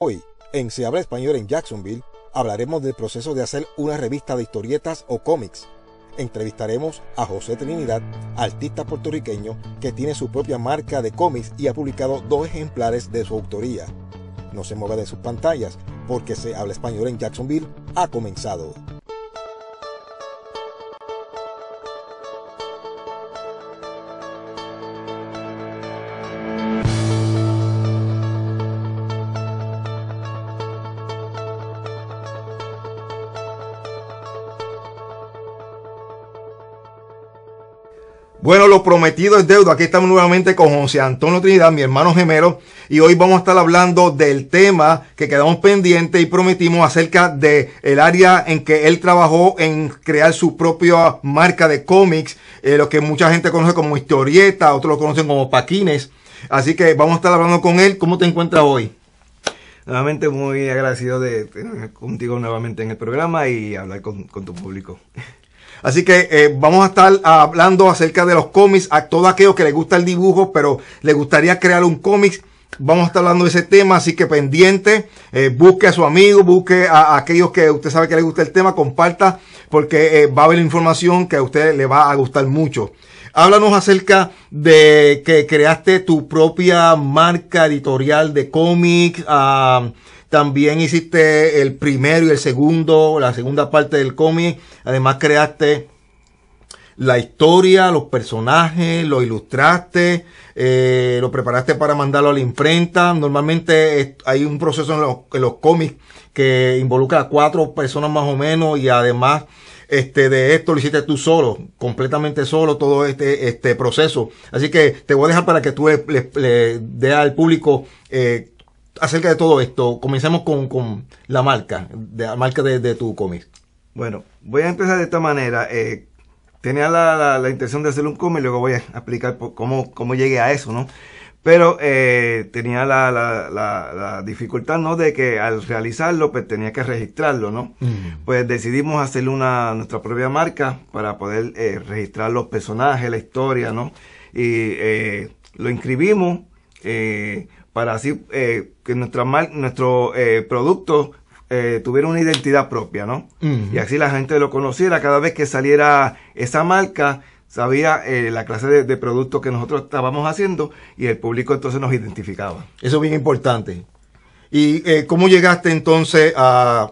Hoy, en Se habla español en Jacksonville, hablaremos del proceso de hacer una revista de historietas o cómics. Entrevistaremos a José Trinidad, artista puertorriqueño que tiene su propia marca de cómics y ha publicado dos ejemplares de su autoría. No se mueva de sus pantallas, porque Se habla español en Jacksonville ha comenzado. prometido es deuda. Aquí estamos nuevamente con José Antonio Trinidad, mi hermano gemelo, y hoy vamos a estar hablando del tema que quedamos pendiente y prometimos acerca de el área en que él trabajó en crear su propia marca de cómics, eh, lo que mucha gente conoce como historieta, otros lo conocen como paquines. Así que vamos a estar hablando con él. ¿Cómo te encuentras hoy? Nuevamente muy agradecido de tener contigo nuevamente en el programa y hablar con, con tu público. Así que eh, vamos a estar hablando acerca de los cómics, a todos aquellos que les gusta el dibujo, pero le gustaría crear un cómic. Vamos a estar hablando de ese tema, así que pendiente, eh, busque a su amigo, busque a, aquellos que usted sabe que le gusta el tema, comparta, porque eh, va a haber información que a usted le va a gustar mucho. Háblanos acerca de que creaste tu propia marca editorial de cómics. Ah, también hiciste el primero y el segundo, la segunda parte del cómic. Además creaste la historia, los personajes, lo ilustraste, eh, lo preparaste para mandarlo a la imprenta. Normalmente hay un proceso en los, los cómics que involucra a cuatro personas más o menos y además este, de esto lo hiciste tú solo, completamente solo todo este, este proceso. Así que te voy a dejar para que tú le, le, al público eh, acerca de todo esto? Comencemos con, la marca, de, la marca de, de tu cómic. Bueno, voy a empezar de esta manera. Eh, tenía la, intención de hacer un cómic, luego voy a explicar cómo, cómo llegué a eso, ¿no? Pero eh, tenía la, la, dificultad, ¿no? De que al realizarlo, pues tenía que registrarlo, ¿no? Mm. Pues decidimos hacer una, nuestra propia marca para poder eh, registrar los personajes, la historia, ¿no? Y lo inscribimos para así eh, que nuestra nuestro eh, producto eh, tuviera una identidad propia, ¿no? Y así la gente lo conociera cada vez que saliera esa marca, sabía la clase de, de productos que nosotros estábamos haciendo y el público entonces nos identificaba. Eso es bien importante. ¿Y cómo llegaste entonces a,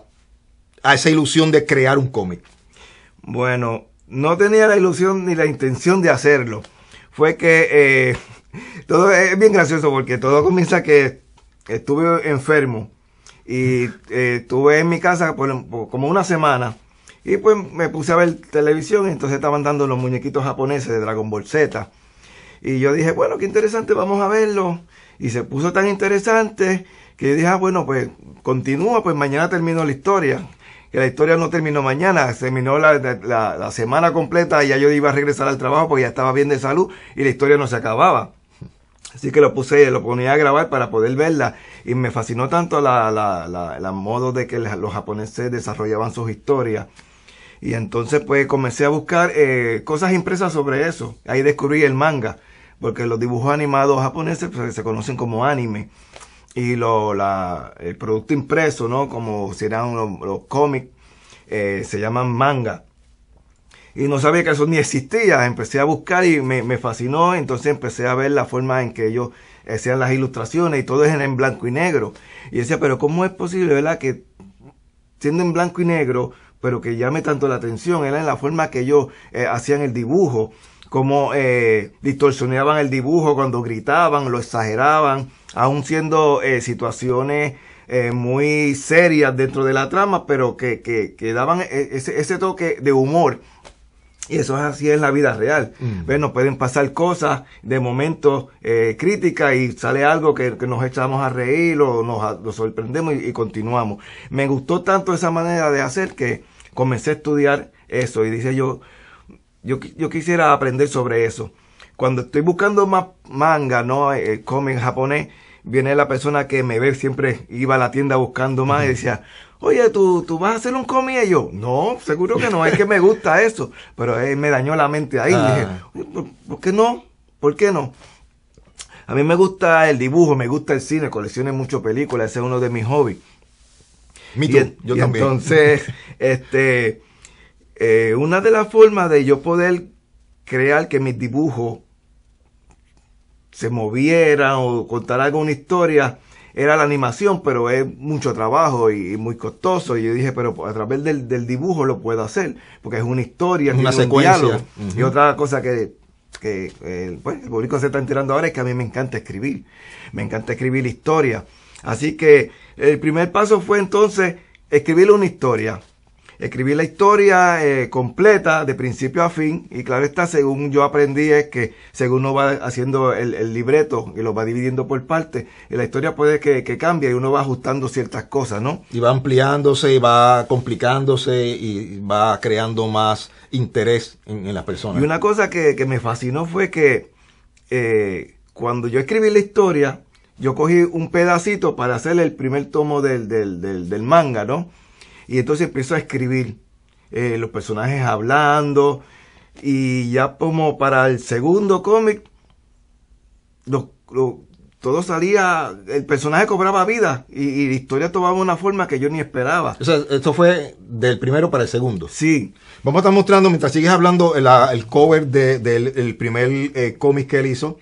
esa ilusión de crear un cómic? Bueno, no tenía la ilusión ni la intención de hacerlo. Fue que todo es bien gracioso porque todo comienza que estuve enfermo y eh, estuve en mi casa como una semana y pues me puse a ver televisión y entonces estaban dando los muñequitos japoneses de Dragon Ball Z y yo dije bueno qué interesante vamos a verlo y se puso tan interesante que yo dije ah, bueno pues continúa pues mañana termino la historia que la historia no terminó mañana, terminó la semana completa y ya yo iba a regresar al trabajo porque ya estaba bien de salud y la historia no se acababa. Así que lo puse, lo ponía a grabar para poder verla y me fascinó tanto la, la, la, modo de que los japoneses desarrollaban sus historias. Y entonces pues comencé a buscar eh, cosas impresas sobre eso. Ahí descubrí el manga, porque los dibujos animados japoneses pues, se conocen como anime. Y lo, la, el producto impreso, ¿no? Como si eran los cómics, eh, se llaman manga y no sabía que eso ni existía. Empecé a buscar y me, me fascinó, entonces empecé a ver la forma en que ellos eh, hacían las ilustraciones y todo es en blanco y negro. Y decía, pero ¿cómo es posible, verdad? Que siendo en blanco y negro, pero que llame tanto la atención, era en la forma que ellos eh, hacían el dibujo, cómo eh, distorsionaban el dibujo cuando gritaban, lo exageraban, aún siendo eh, situaciones muy serias dentro de la trama, pero que, que, daban ese toque de humor y eso es así es la vida real. Mm. Bueno, pueden pasar cosas de momentos eh, críticas y sale algo que, que, nos echamos a reír o nos, nos sorprendemos y, continuamos. Me gustó tanto esa manera de hacer que comencé a estudiar eso y dice yo, yo, yo quisiera aprender sobre eso. Cuando estoy buscando más manga, ¿no? El eh, eh, japonés, viene la persona que me ve siempre, iba a la tienda buscando más y decía, Oye, ¿tú, ¿tú vas a hacer un cómic? Y yo, no, seguro que no, es que me gusta eso. Pero él eh, me dañó la mente ahí. Dije, ah. ¿Por, qué no? ¿Por qué no? A mí me gusta el dibujo, me gusta el cine, colecciono mucho películas, ese es uno de mis hobbies. yo también. Entonces, este, eh, una de las formas de yo poder crear que mis dibujos se movieran o contar alguna historia era la animación, pero es mucho trabajo y, muy costoso. Y yo dije, pero a través del, dibujo lo puedo hacer, porque es una historia, es una secuencia. diálogo. Y otra cosa que, eh, pues, el público se está enterando ahora es que a mí me encanta escribir, me encanta escribir historia Así que el primer paso fue entonces escribirle una historia escribí la historia eh, completa de principio a fin y claro está, según yo aprendí es que según uno va haciendo el, libreto y lo va dividiendo por partes, la historia puede que, cambie y uno va ajustando ciertas cosas, ¿no? Y va ampliándose y va complicándose y va creando más interés en, las personas. Y una cosa que, me fascinó fue que eh, cuando yo escribí la historia, yo cogí un pedacito para hacer el primer tomo del, del, del manga, ¿no? Y entonces empiezo a escribir eh, los personajes hablando. Y ya como para el segundo cómic, todo salía, el personaje cobraba vida y, la historia tomaba una forma que yo ni esperaba. O sea, esto fue del primero para el segundo. Sí. Vamos a estar mostrando, mientras sigues hablando, el cover del primer eh, cómic que él hizo.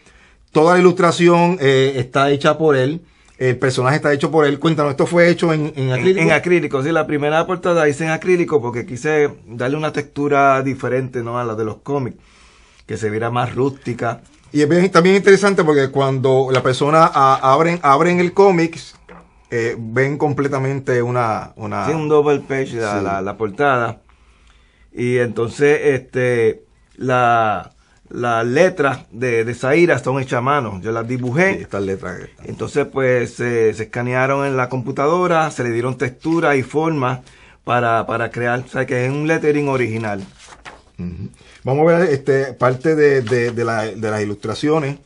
Toda la ilustración eh, está hecha por él. El personaje está hecho por él. Cuéntanos, ¿esto fue hecho en, acrílico? En, acrílico, sí. La primera portada hice en acrílico porque quise darle una textura diferente ¿no? a la de los cómics, que se viera más rústica. Y es también interesante porque cuando la persona abre abren, el cómics, eh, ven completamente una... una sí, un double page, la, la, la portada. Y entonces, este, la las letras de, de Zaira son hechas a mano. Yo las dibujé. estas letras. Entonces, pues se escanearon en la computadora, se le dieron textura y forma para, crear. O sea, que es un lettering original. Vamos a ver este, parte de, de las ilustraciones.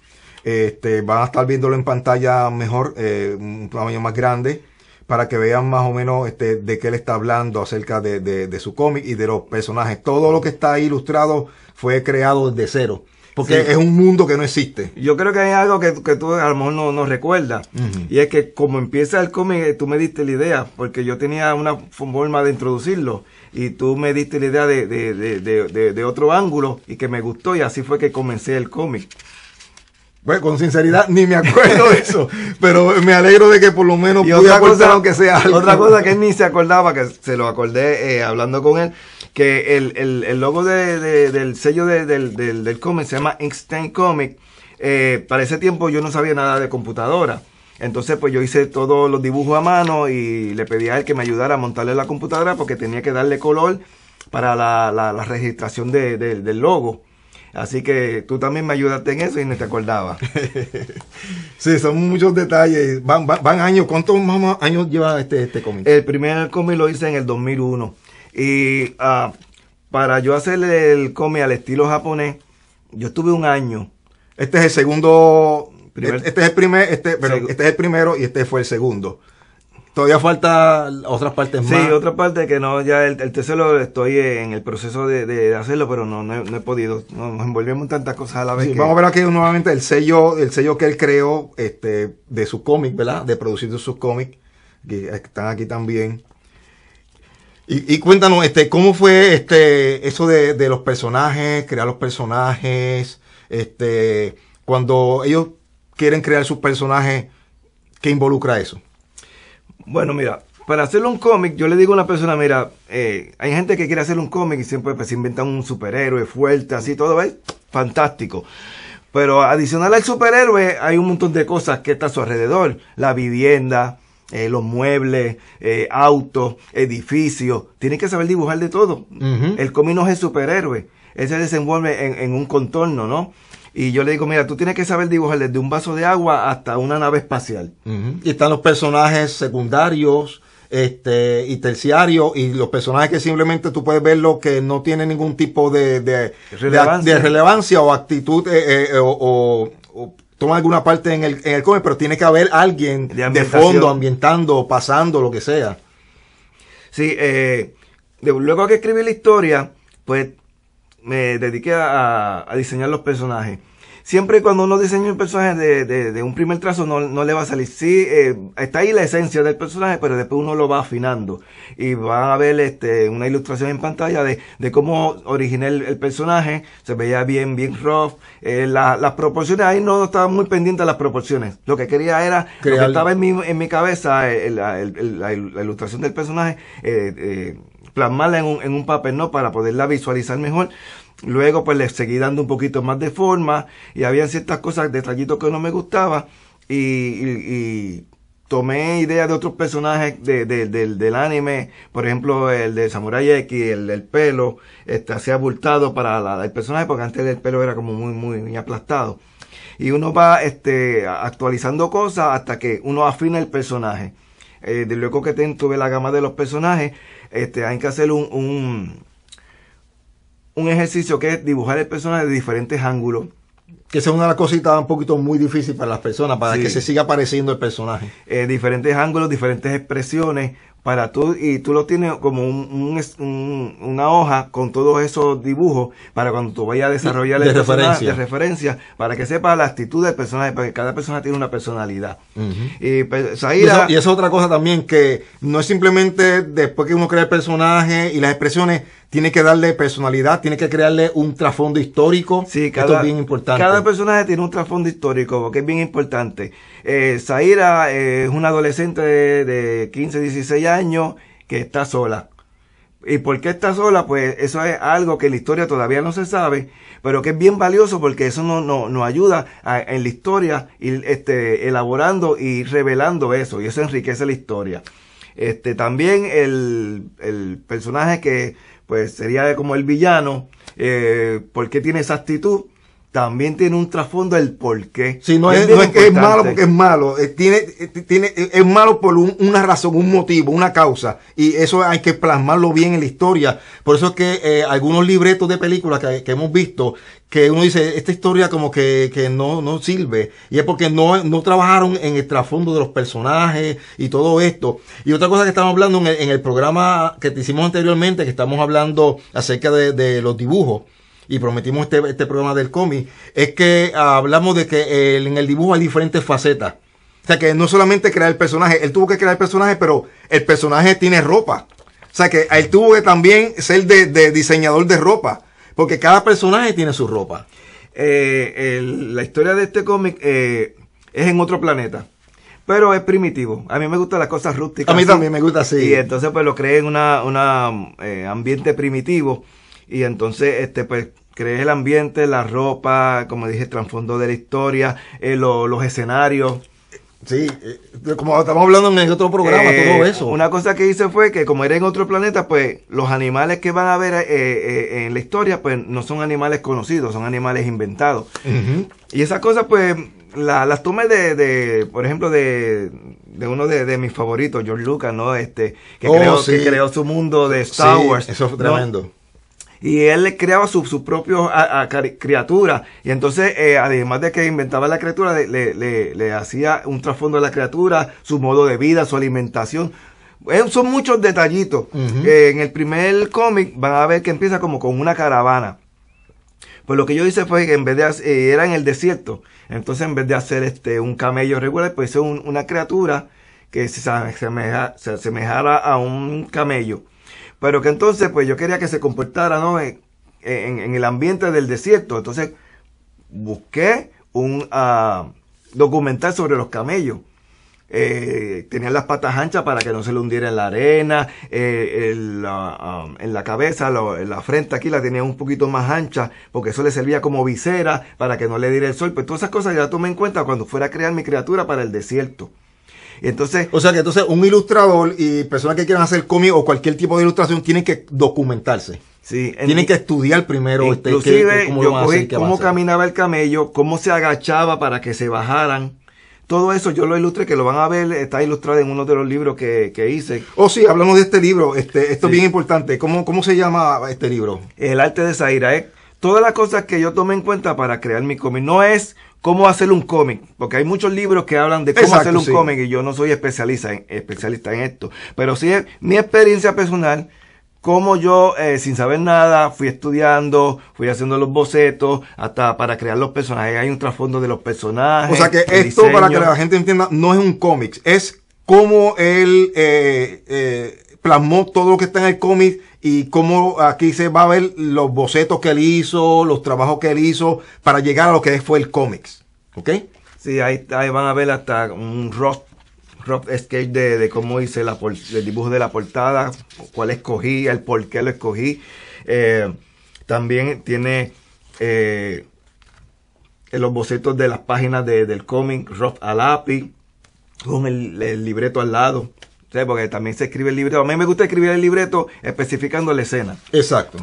Este, van a estar viéndolo en pantalla mejor, eh, un tamaño más grande para que vean más o menos este, de qué él está hablando acerca de, su cómic y de los personajes. Todo lo que está ahí ilustrado fue creado desde cero. Porque es un mundo que no existe. Yo creo que hay algo que, tú a lo mejor no, recuerdas. Y es que como empieza el cómic, tú me diste la idea, porque yo tenía una forma de introducirlo. Y tú me diste la idea de, de otro ángulo y que me gustó. Y así fue que comencé el cómic. Pues con sinceridad ni me acuerdo de eso, pero me alegro de que por lo menos pude aunque sea algo. Otra cosa que él ni se acordaba, que se lo acordé eh, hablando con él, que el, logo del sello del, del, cómic se llama Instant Comic. Eh, para ese tiempo yo no sabía nada de computadora. Entonces, pues yo hice todos los dibujos a mano y le pedí a él que me ayudara a montarle la computadora porque tenía que darle color para la, registración del logo. Así que tú también me ayudaste en eso y no te acordabas. sí, son muchos detalles. Van, van, años. ¿Cuántos años lleva este, este cómic? El primer cómic lo hice en el 2001. Y ah, para yo hacer el cómic al estilo japonés, yo estuve un año. Este es el segundo. este primer, este, este es el primero y este fue el segundo. Todavía falta otras partes más. Sí, otra parte que no, ya el, tercero estoy en el proceso de, hacerlo, pero no, he podido. nos envolvemos en tantas cosas a la vez. Vamos a ver aquí nuevamente el sello, el sello que él creó este, de su cómic, ¿verdad? De producir sus cómics, que están aquí también. Y, y, cuéntanos, este, ¿cómo fue este, eso de, de los personajes, crear los personajes? Este, cuando ellos quieren crear sus personajes, ¿qué involucra eso? Bueno, mira, para hacerle un cómic, yo le digo a una persona, mira, eh, hay gente que quiere hacer un cómic y siempre pues, se inventan un superhéroe fuerte, así todo, ¿ves? Fantástico. Pero adicional al superhéroe hay un montón de cosas que está a su alrededor. La vivienda, eh, los muebles, eh, autos, edificios. tiene que saber dibujar de todo. El cómic no es el superhéroe. Él se desenvuelve en, un contorno, ¿no? Y yo le digo, mira, tú tienes que saber dibujar desde un vaso de agua hasta una nave espacial. Y están los personajes secundarios este, y terciarios y los personajes que simplemente tú puedes verlo que no tienen ningún tipo de, de, relevancia. o actitud eh, eh, eh, o, toma alguna parte en el, en cómic, pero tiene que haber alguien de, fondo ambientando, pasando, lo que sea. Sí, eh, luego que escribí la historia, pues me dediqué a, diseñar los personajes siempre cuando uno diseña un personaje de, un primer trazo no, le va a salir. Sí, eh, está ahí la esencia del personaje, pero después uno lo va afinando. Y van a ver este, una ilustración en pantalla de, cómo originé el, personaje. Se veía bien, bien rough. Eh, las proporciones, ahí no estaba muy pendiente de las proporciones. Lo que quería era, lo que estaba en mi, en mi cabeza, eh, la, ilustración del personaje plasmarla en un, en un papel, ¿no? Para poderla visualizar mejor. Luego, pues le seguí dando un poquito más de forma y había ciertas cosas, detallitos que no me gustaba y, tomé ideas de otros personajes del, anime, por ejemplo, el de Samurai X, el, del pelo, está hacía abultado para el personaje, porque antes el pelo era como muy, muy, aplastado. Y uno va este, actualizando cosas hasta que uno afina el personaje. Eh, de luego que tuve la gama de los personajes, este, hay que hacer un, un, ejercicio que es dibujar el personaje de diferentes ángulos. Que es una de las cositas un poquito muy difícil para las personas, para que se siga apareciendo el personaje. Eh, diferentes ángulos, diferentes expresiones, para tú y tú lo tienes como una hoja con todos esos dibujos para cuando tú vayas a desarrollar el de de referencia para que sepas la actitud del personaje porque cada persona tiene una personalidad y, pues, y, es otra cosa también que no es simplemente después que uno crea el personaje y las expresiones tiene que darle personalidad, tiene que crearle un trasfondo histórico. Sí, cada, Esto es bien importante. Cada personaje tiene un trasfondo histórico, Que es bien importante. Eh, Zaira eh, es una adolescente de, 15, 16 años que está sola. ¿Y por qué está sola? Pues eso es algo que en la historia todavía no se sabe, pero que es bien valioso porque eso nos no, ayuda en la historia este, elaborando y revelando eso, y eso enriquece la historia. Este, también el, el personaje que pues sería como el villano, eh, porque tiene esa actitud también tiene un trasfondo el porqué. Sí, no, es, no es, que es, malo porque es malo, eh, tiene, eh, tiene, eh, es malo por una razón, un motivo, una causa, y eso hay que plasmarlo bien en la historia. Por eso es que algunos libretos de películas que, hemos visto, que uno dice, esta historia como que, no, no sirve, y es porque no, no trabajaron en el trasfondo de los personajes y todo esto. Y otra cosa que estamos hablando en el, programa que te hicimos anteriormente, que estamos hablando acerca de los dibujos, y prometimos este, este, programa del cómic, es que hablamos de que en el dibujo hay diferentes facetas. O sea, que no solamente crear el personaje, él tuvo que crear el personaje, pero el personaje tiene ropa. O sea, que él tuvo que también ser de, diseñador de ropa, porque cada personaje tiene su ropa. Eh, la historia de este cómic eh, es en otro planeta pero es primitivo. A mí me gustan las cosas rústicas. A mí también me gusta, así. Y entonces pues lo creé en un eh, ambiente primitivo y entonces este pues crees el ambiente, la ropa, como dije, el trasfondo de la historia, eh, los escenarios. Sí, eh, como estamos hablando en el otro programa, todo eh, eso. Una cosa que hice fue que como era en otro planeta, pues los animales que van a ver en la historia, pues no son animales conocidos, son animales inventados. Y esas cosas, pues la, las tomé de, de, por ejemplo, de, uno de, mis favoritos, George Lucas, ¿no? Este, que, oh, creó, que creó su mundo de Star Wars. Eso es tremendo y él le creaba su, su propio criatura. Y entonces, eh, además de que inventaba la criatura, le, hacía un trasfondo a la criatura, su modo de vida, su alimentación. Eh, son muchos detallitos. Eh, en el primer cómic van a ver que empieza como con una caravana. Pues lo que yo hice fue que en vez de era en el desierto, entonces en vez de hacer este un camello regular, pues hice una criatura que se se asemejara a un camello. Pero que entonces, pues yo quería que se comportara, ¿no? En, el ambiente del desierto. Entonces, busqué un ah, documental sobre los camellos. Eh, tenían las patas anchas para que no se le hundiera en la arena, eh, ah, ah, en, la, cabeza, en la frente aquí la tenía un poquito más ancha, porque eso le servía como visera para que no le diera el sol. Pues todas esas cosas ya tomé en cuenta cuando fuera a crear mi criatura para el desierto. Entonces, o sea que entonces un ilustrador y personas que quieran hacer cómic o cualquier tipo de ilustración tienen que documentarse. Sí, tienen que estudiar primero. Este, Inclusive, este, yo cogí cómo caminaba el camello, cómo se agachaba para que se bajaran. Todo eso yo lo ilustré, que lo van a ver, está ilustrado en uno de los libros que, hice. Oh, sí, hablamos de este libro. Este, esto es bien importante. ¿Cómo, ¿Cómo se llama este libro? El arte de Zaira. ¿eh? Todas las cosas que yo tomé en cuenta para crear mi cómic. No es cómo hacer un cómic, porque hay muchos libros que hablan de cómo hacer un cómic y yo no soy especialista en, esto, pero sí es mi experiencia personal, Como yo eh, sin saber nada fui estudiando, fui haciendo los bocetos, hasta para crear los personajes, hay un trasfondo de los personajes. O sea que esto, para que la gente entienda, no es un cómic, es como él eh, eh, plasmó todo lo que está en el cómic y como aquí se va a ver los bocetos que él hizo, los trabajos que él hizo para llegar a lo que fue el cómics. ¿Ok? Sí, ahí, ahí van a ver hasta un rough, sketch de, cómo hice la, el dibujo de la portada, cuál escogí, el por qué lo escogí. Eh, también tiene eh, los bocetos de las páginas del cómic, rough a lápiz, con el, el libreto al lado. Porque también se escribe el libreto. A mí me gusta escribir el libreto especificando la escena. Exacto.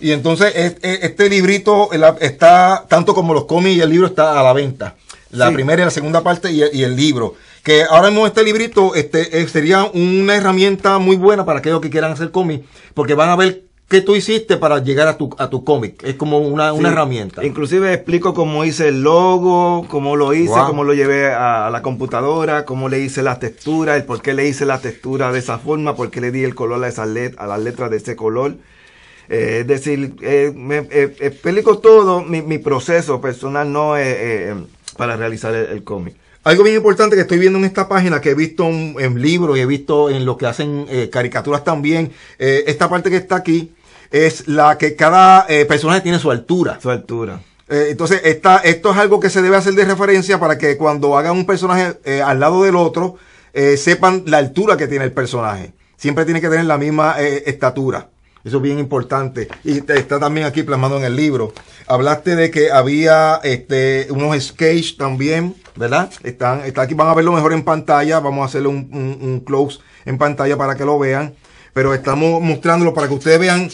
Y entonces este librito está, tanto como los cómics y el libro está a la venta. La primera y la segunda parte y el, libro. Que ahora mismo este librito este, eh, sería una herramienta muy buena para aquellos que quieran hacer cómics, porque van a ver ¿Qué tú hiciste para llegar a tu, a tu cómic? Es como una, herramienta. Inclusive explico cómo hice el logo, cómo lo hice, cómo lo llevé a, la computadora, cómo le hice la textura, el por qué le hice la textura de esa forma, por qué le di el color a, esas let, a las letras de ese color. Eh, es decir, eh, me, eh, explico todo mi, proceso personal no para realizar el, cómic. Algo bien importante que estoy viendo en esta página, que he visto en, en libros y he visto en lo que hacen caricaturas también, esta parte que está aquí, es la que cada eh, personaje tiene su altura. Su altura. Eh, entonces, esta, esto es algo que se debe hacer de referencia para que cuando hagan un personaje eh, al lado del otro, sepan la altura que tiene el personaje. Siempre tiene que tener la misma estatura. Eso es bien importante. Y está también aquí plasmado en el libro. Hablaste de que había este, unos sketches también, ¿verdad? Están, está aquí, van a verlo mejor en pantalla. Vamos a hacerle un, un close en pantalla para que lo vean pero estamos mostrándolo para que ustedes vean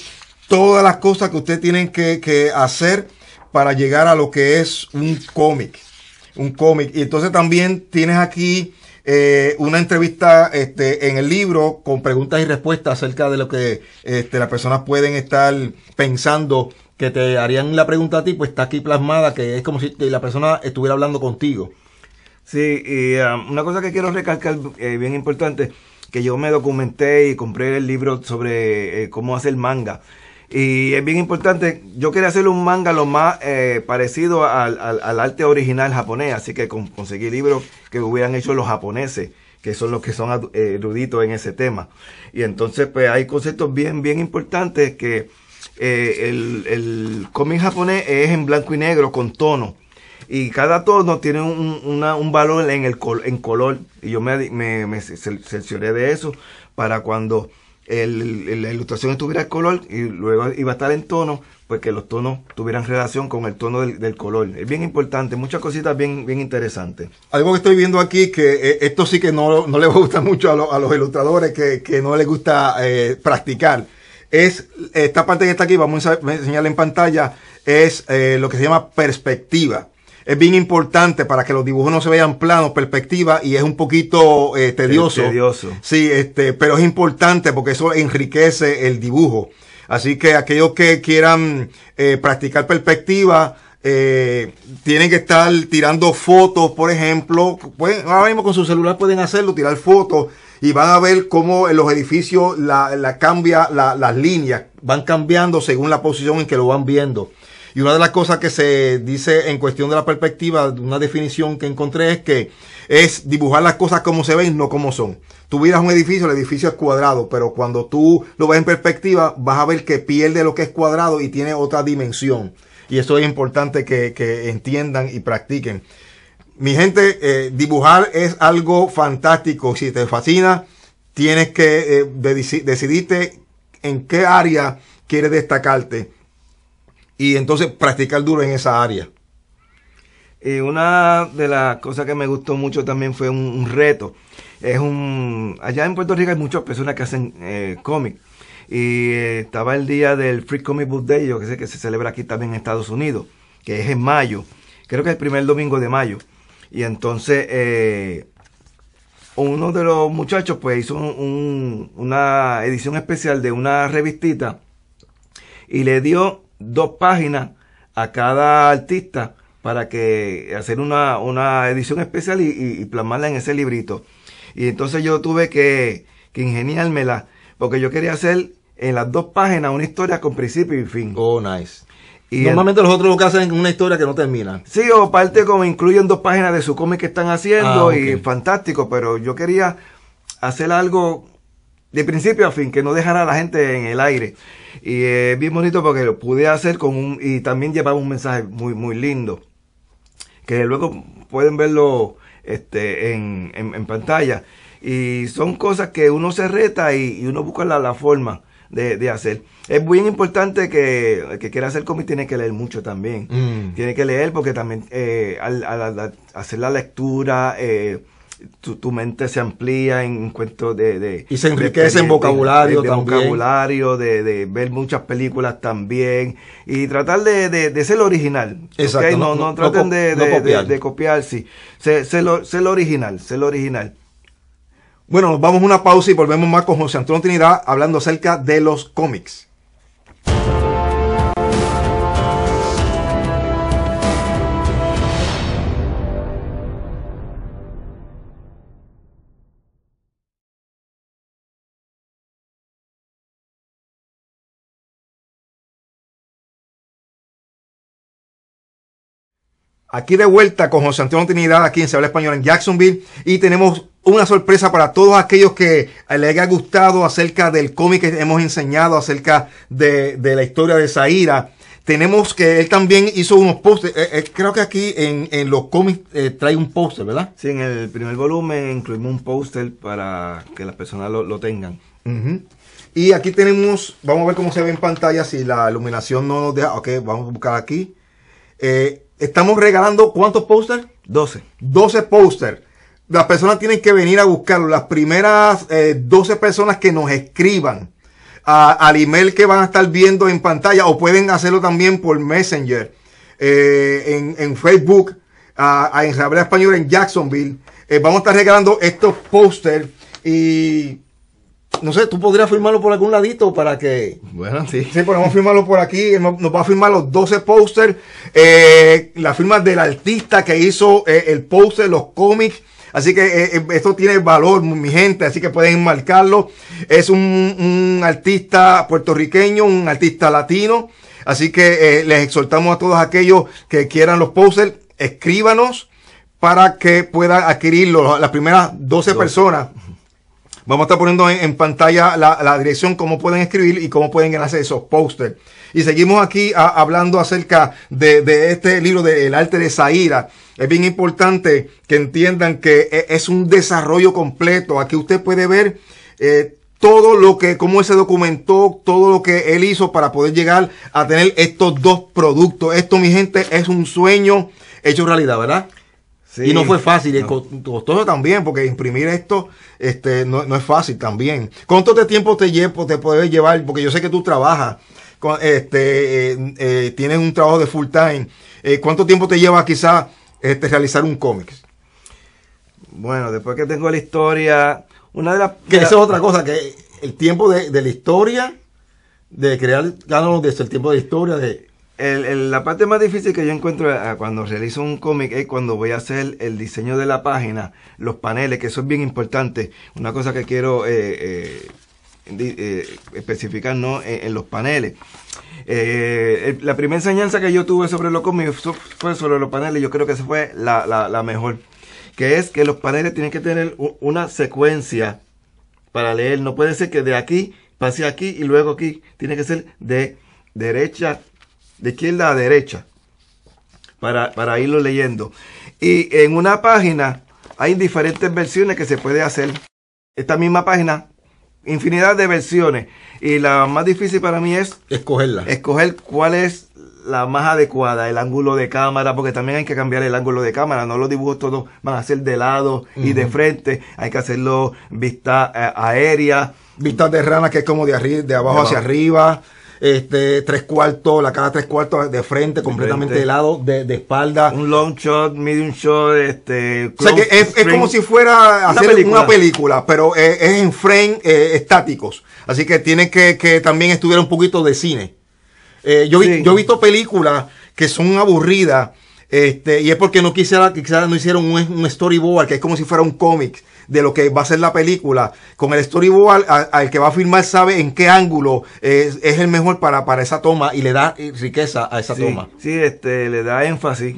todas las cosas que usted tienen que, hacer para llegar a lo que es un cómic. Un cómic. Y entonces también tienes aquí eh, una entrevista este, en el libro con preguntas y respuestas acerca de lo que este, las personas pueden estar pensando que te harían la pregunta a ti, pues está aquí plasmada, que es como si la persona estuviera hablando contigo. Sí, y um, una cosa que quiero recalcar, eh, bien importante, que yo me documenté y compré el libro sobre eh, cómo hacer manga. Y es bien importante, yo quería hacer un manga lo más eh, parecido al, arte original japonés, así que conseguí libros que hubieran hecho los japoneses, que son los que son eh, eruditos en ese tema. Y entonces pues hay conceptos bien, bien importantes que eh, el, el cómic japonés es en blanco y negro con tono y cada tono tiene un, valor en el en color y yo me, me, de eso para cuando el, la ilustración estuviera el color y luego iba a estar en tono, pues que los tonos tuvieran relación con el tono del, del color. Es bien importante, muchas cositas bien, bien interesantes. Algo que estoy viendo aquí, que eh, esto sí que no, no le gusta mucho a, a, los ilustradores, que, que no les gusta eh, practicar, es esta parte que está aquí, vamos a enseñarle en pantalla, es eh, lo que se llama perspectiva es bien importante para que los dibujos no se vean planos, perspectiva, y es un poquito eh, tedioso. tedioso. Sí, este, pero es importante porque eso enriquece el dibujo. Así que aquellos que quieran eh, practicar perspectiva, eh, tienen que estar tirando fotos, por ejemplo. Pues, ahora mismo con su celular pueden hacerlo, tirar fotos y van a ver cómo en los edificios la, la cambia las líneas, van cambiando según la posición en que lo van viendo. Y una de las cosas que se dice en cuestión de la perspectiva, una definición que encontré es que es dibujar las cosas como se ven, no como son. Tú miras un edificio, el edificio es cuadrado, pero cuando tú lo ves en perspectiva, vas a ver que pierde lo que es cuadrado y tiene otra dimensión. Y eso es importante que, que entiendan y practiquen. Mi gente, eh, dibujar es algo fantástico. Si te fascina, tienes que eh, decidirte en qué área quieres destacarte y entonces practicar duro en esa área. Y eh, una de las cosas que me gustó mucho también fue un, reto. Es un allá en Puerto Rico hay muchas personas que hacen eh, cómic y eh, estaba el día del Free Comic Book Day, yo que sé que se celebra aquí también en Estados Unidos, que es en mayo. Creo que es el primer domingo de mayo. Y entonces uno de los muchachos pues hizo una edición especial de una revistita y le dio dos páginas a cada artista para que hacer una, edición especial y, y, plasmarla en ese librito. Y entonces yo tuve que, que ingeniármela, porque yo quería hacer en las dos páginas una historia con principio y fin. Oh, nice. Normalmente los otros lo que hacen una historia que no termina. Sí, o parte como incluyen dos páginas de su cómic que están haciendo ah, y fantástico, pero yo quería hacer algo de principio a fin, que no dejara a la gente en el aire. Y es bien bonito porque lo pude hacer con un, y también llevaba un mensaje muy, muy lindo. Que luego pueden verlo este, en, pantalla. Y son cosas que uno se reta y, uno busca la, forma. De, hacer. Es bien importante que el que quiera hacer cómic tiene que leer mucho también. Mm. Tiene que leer porque también eh, al, hacer la lectura, eh, tu, tu, mente se amplía en cuentos de, de, Y se enriquece en vocabulario de, también. vocabulario, de, ver muchas películas también. Y tratar de, ser original. Exacto. No, no, no, traten copiar. de, copiar. sí. Ser, lo, ser lo original, ser lo original. Bueno, nos vamos a una pausa y volvemos más con José Antonio Trinidad hablando acerca de los cómics. Aquí de vuelta con José Antonio Trinidad, aquí en Se habla español en Jacksonville. Y tenemos una sorpresa para todos aquellos que les haya gustado acerca del cómic que hemos enseñado, acerca de, la historia de Zaira. Tenemos que él también hizo unos pósters. Eh, eh, creo que aquí en, los cómics eh, trae un póster, ¿verdad? Sí, en el primer volumen incluimos un póster para que las personas lo, tengan. Y aquí tenemos, vamos a ver cómo se ve en pantalla si la iluminación no nos deja. Ok, vamos a buscar aquí. Eh, Estamos regalando cuántos póster? 12. 12 póster. Las personas tienen que venir a buscarlo. Las primeras 12 eh, personas que nos escriban al email que van a estar viendo en pantalla o pueden hacerlo también por Messenger, eh, en, en, Facebook, a, a Español en Jacksonville. Eh, vamos a estar regalando estos póster y no sé, tú podrías firmarlo por algún ladito para que. Bueno, sí. Sí, podemos firmarlo por aquí. Nos va a firmar los 12 posters. Eh, la firma del artista que hizo eh, el póster, los cómics. Así que eh, eh, esto tiene valor, mi gente. Así que pueden marcarlo. Es un, artista puertorriqueño, un artista latino. Así que les exhortamos a todos aquellos que quieran los posters, escríbanos para que puedan adquirirlo. Las primeras 12 personas Vamos a estar poniendo en, pantalla la, dirección, cómo pueden escribir y cómo pueden hacer esos pósteres. Y seguimos aquí hablando acerca de, este libro del arte de Zaira. Es bien importante que entiendan que e, es un desarrollo completo. Aquí usted puede ver eh, todo lo que, cómo se documentó, todo lo que él hizo para poder llegar a tener estos dos productos. Esto, mi gente, es un sueño hecho realidad, ¿verdad? y no fue fácil, no. costoso también, porque imprimir esto este, no, es fácil también. ¿Cuánto de tiempo te, llevo, te llevar? Porque yo sé que tú trabajas, este, eh, eh, tienes un trabajo de full time. Eh, ¿Cuánto tiempo te lleva quizás este, realizar un cómic? Bueno, después que tengo la historia, una de las... Que eso es otra cosa, que el tiempo de, la historia, de crear, ya desde el tiempo de la historia, de la parte más difícil que yo encuentro eh, cuando realizo un cómic es cuando voy a hacer el diseño de la página, los paneles, que eso es bien importante. Una cosa que quiero eh, eh, especificar en, los paneles. la primera enseñanza que yo tuve sobre los cómics fue sobre los paneles, y yo creo que esa fue la, la mejor, que es que los paneles tienen que tener una secuencia para leer, no puede ser que de aquí pase aquí y luego aquí, tiene que ser de derecha de izquierda a derecha, para, irlo leyendo. Y en una página hay diferentes versiones que se puede hacer. Esta misma página, infinidad de versiones. Y la más difícil para mí es escogerla. Escoger cuál es la más adecuada, el ángulo de cámara, porque también hay que cambiar el ángulo de cámara, no los dibujos todos van a ser de lado y de frente, hay que hacerlo vista eh, aérea. Vista de rana que es como de, de abajo hacia arriba, este, tres cuartos, la cara tres cuartos de frente, completamente de lado, de, de, espalda. Un long shot, medium shot, este. O sea que es, como si fuera hacer una película, pero es, en frame eh, estáticos. Así que tiene que, que también estuviera un poquito de cine. Eh, yo, yo he visto películas que son aburridas. Este, y es porque no quisiera, quizás no hicieron un, un, storyboard, que es como si fuera un cómic de lo que va a ser la película. Con el storyboard al, que va a filmar sabe en qué ángulo es, el mejor para, para esa toma y le da riqueza a esa toma. Sí, este, le da énfasis.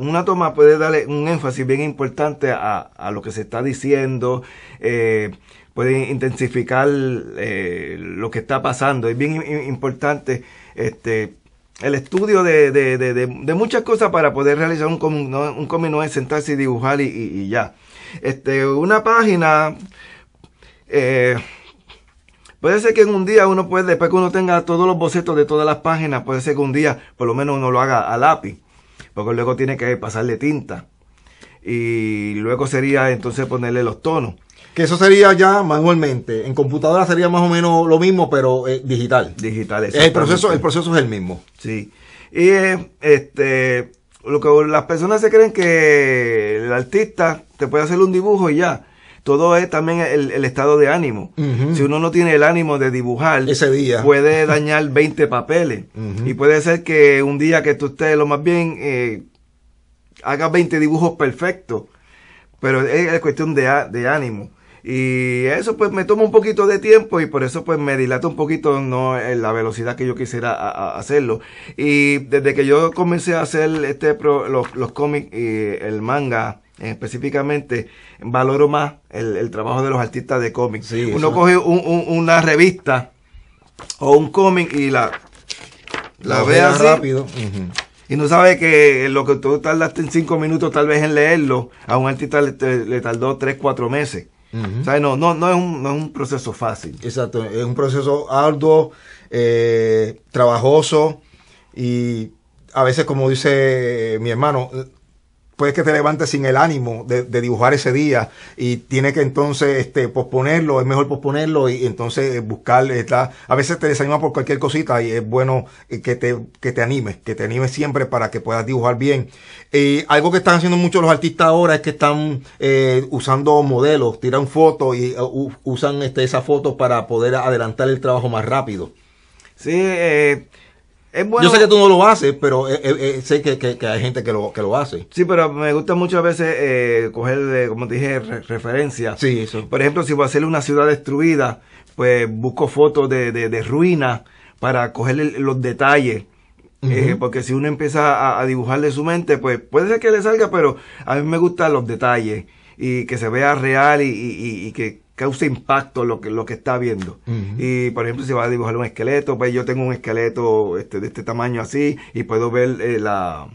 una toma puede darle un énfasis bien importante a, lo que se está diciendo. Eh, puede intensificar eh, lo que está pasando. Es bien importante este, el estudio de, de, de, de, muchas cosas para poder realizar un cómic. Un no es sentarse y dibujar y, y ya este, una página, eh, puede ser que en un día uno puede, después que uno tenga todos los bocetos de todas las páginas, puede ser que un día por lo menos uno lo haga a lápiz, porque luego tiene que pasarle tinta. Y luego sería entonces ponerle los tonos. Que eso sería ya manualmente. En computadora sería más o menos lo mismo, pero eh, digital. Digital, el proceso, el proceso es el mismo. Sí. Y eh, este, lo que las personas se creen que el artista te puede hacer un dibujo y ya. Todo es también el, estado de ánimo. Si uno no tiene el ánimo de dibujar, ese día puede dañar 20 papeles. Y puede ser que un día que tú estés lo más bien, ...haga eh, hagas 20 dibujos perfectos. Pero es, cuestión de, ánimo. Y eso pues me toma un poquito de tiempo y por eso pues me dilata un poquito no eh, la velocidad que yo quisiera hacerlo. Y desde que yo comencé a hacer este los, los cómics y el manga eh, específicamente valoro más el, trabajo de los artistas de cómics. Uno coge una revista o un cómic y la, la rápido. Y no sabe que lo que tú tardaste en cinco minutos tal vez en leerlo, a un artista le, tardó tres, cuatro meses. no, no, es un, proceso fácil. Exacto, es un proceso arduo, eh, trabajoso y a veces, como dice mi hermano, puede que te levantes sin el ánimo de, dibujar ese día y tiene que entonces este, posponerlo, es mejor posponerlo y, entonces buscar, está, a veces te desanima por cualquier cosita y es bueno eh, que te, que te animes, que te animes siempre para que puedas dibujar bien. Y eh, algo que están haciendo muchos los artistas ahora es que están eh, usando modelos, tiran fotos y usan este, esa foto para poder adelantar el trabajo más rápido. Sí, eh, yo sé que tú no lo haces, pero eh, eh, eh, sé que, hay gente que lo, que lo hace. Sí, pero me gusta muchas veces coger, como te dije, referencias. Sí, eso. Por ejemplo, si voy a hacer una ciudad destruida, pues busco fotos de, de, ruinas para coger los detalles. porque si uno empieza a, dibujarle su mente, pues puede ser que le salga, pero a mí me gustan los detalles y que se vea real y que causa impacto lo que, lo que está viendo. Y por ejemplo, si va a dibujar un esqueleto, pues yo tengo un esqueleto este, de este tamaño así y puedo ver eh, la,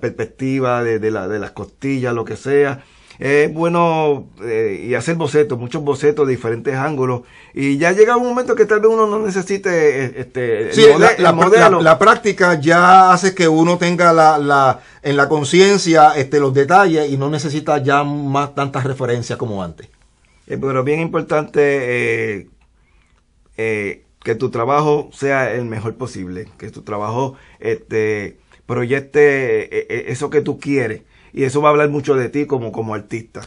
perspectiva de, de, la, de, las costillas, lo que sea. Es bueno eh, y hacer bocetos, muchos bocetos de diferentes ángulos. Y ya llega un momento que tal vez uno no necesite eh, este, sí, la, modelo. La, práctica ya hace que uno tenga la, en la conciencia este, los detalles y no necesita ya más tantas referencias como antes. Eh, pero bien importante eh, eh, que tu trabajo sea el mejor posible, que tu trabajo este, proyecte eso que tú quieres. Y eso va a hablar mucho de ti como, como artista.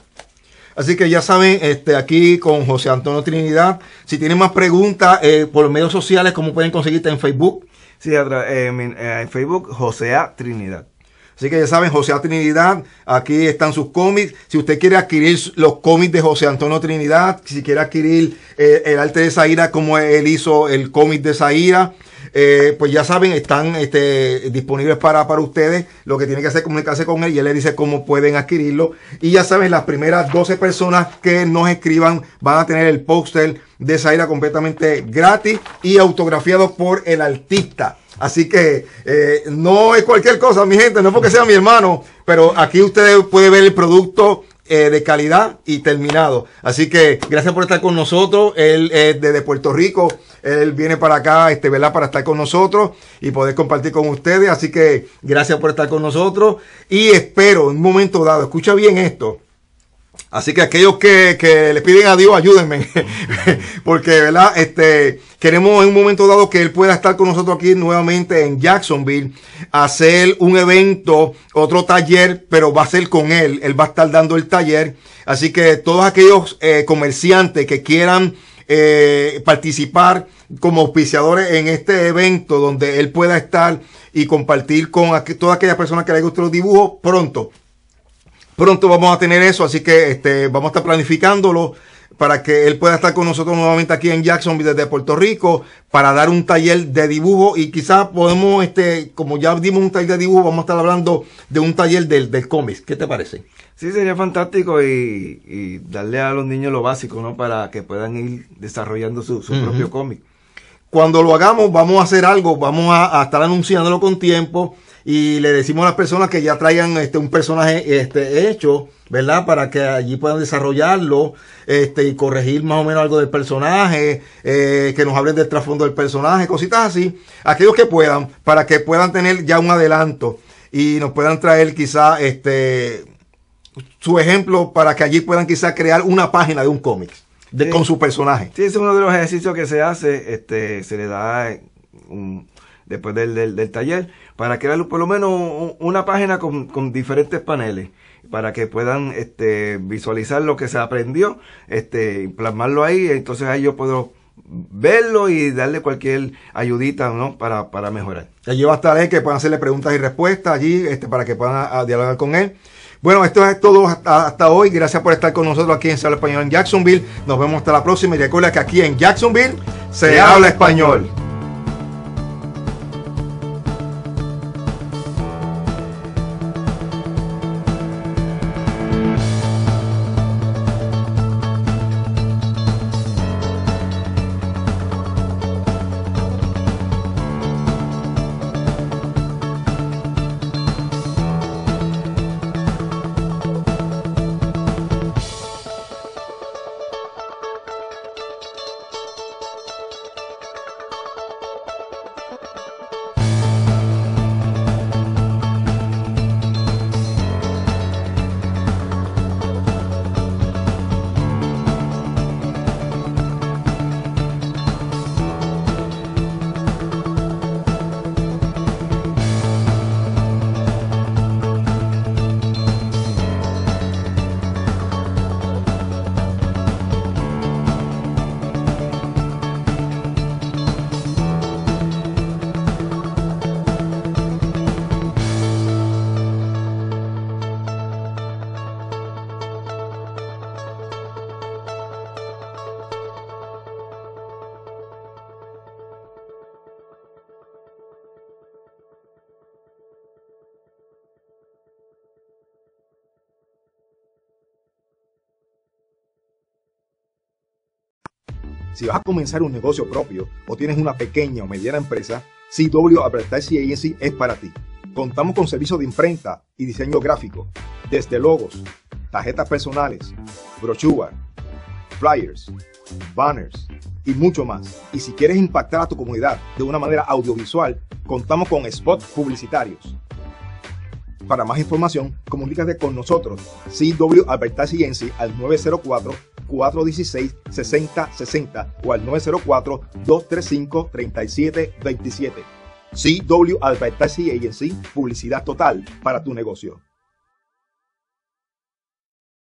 Así que ya saben, este, aquí con José Antonio Trinidad. Si tienen más preguntas por medios sociales, ¿cómo pueden conseguirte en Facebook? Sí, en Facebook, José A. Trinidad. Así que ya saben, José Trinidad, aquí están sus cómics. Si usted quiere adquirir los cómics de José Antonio Trinidad, si quiere adquirir eh, el arte de Zaira como él hizo el cómic de Zaira, eh, pues ya saben, están este, disponibles para, para ustedes. Lo que tiene que hacer es comunicarse con él y él le dice cómo pueden adquirirlo. Y ya saben, las primeras 12 personas que nos escriban van a tener el póster de Zaira completamente gratis y autografiado por el artista. Así que eh, no es cualquier cosa, mi gente, no porque sea mi hermano, pero aquí ustedes pueden ver el producto eh, de calidad y terminado. Así que gracias por estar con nosotros. Él es desde Puerto Rico, él viene para acá, este, ¿verdad? Para estar con nosotros y poder compartir con ustedes. Así que gracias por estar con nosotros y espero en un momento dado, escucha bien esto, Así que aquellos que, que le piden a Dios, ayúdenme. Porque, ¿verdad? Este, queremos en un momento dado que él pueda estar con nosotros aquí nuevamente en Jacksonville, hacer un evento, otro taller, pero va a ser con él. Él va a estar dando el taller. Así que todos aquellos eh, comerciantes que quieran eh, participar como auspiciadores en este evento donde él pueda estar y compartir con todas aquellas personas que le guste los dibujos pronto pronto vamos a tener eso, así que este, vamos a estar planificándolo para que él pueda estar con nosotros nuevamente aquí en Jackson desde Puerto Rico para dar un taller de dibujo y quizás podemos, este, como ya dimos un taller de dibujo, vamos a estar hablando de un taller del, cómic. cómic ¿Qué te parece? Sí, sería fantástico y, darle a los niños lo básico, ¿no? Para que puedan ir desarrollando su, propio cómic. Cuando lo hagamos, vamos a hacer algo, vamos a estar anunciándolo con tiempo y le decimos a las personas que ya traigan este, un personaje este, hecho, ¿verdad? Para que allí puedan desarrollarlo este, y corregir más o menos algo del personaje, eh, que nos hablen del trasfondo del personaje, cositas así. Aquellos que puedan, para que puedan tener ya un adelanto y nos puedan traer quizá este, su ejemplo para que allí puedan quizá crear una página de un cómic. con su personaje. Sí, es uno de los ejercicios que se hace, este, se le da un, después del, del, taller, para crear por lo menos una página con, diferentes paneles para que puedan este, visualizar lo que se aprendió, este, plasmarlo ahí, entonces ahí yo puedo verlo y darle cualquier ayudita ¿no? para, mejorar. Allí va a estar que puedan hacerle preguntas y respuestas allí este, para que puedan ah, dialogar con él. Bueno, esto es todo hasta, hoy. Gracias por estar con nosotros aquí en Se habla español en Jacksonville. Nos vemos hasta la próxima y recuerda que aquí en Jacksonville se, habla español. Si vas a comenzar un negocio propio o tienes una pequeña o mediana empresa, CW Advertising Agency es para ti. Contamos con servicios de imprenta y diseño gráfico, desde logos, tarjetas personales, brochuras, flyers, banners y mucho más. Y si quieres impactar a tu comunidad de una manera audiovisual, contamos con spots publicitarios, para más información, comunícate con nosotros, CW Advertising Agency, al 904-416-6060 o al 904-235-3727. CW Advertising Agency, publicidad total para tu negocio.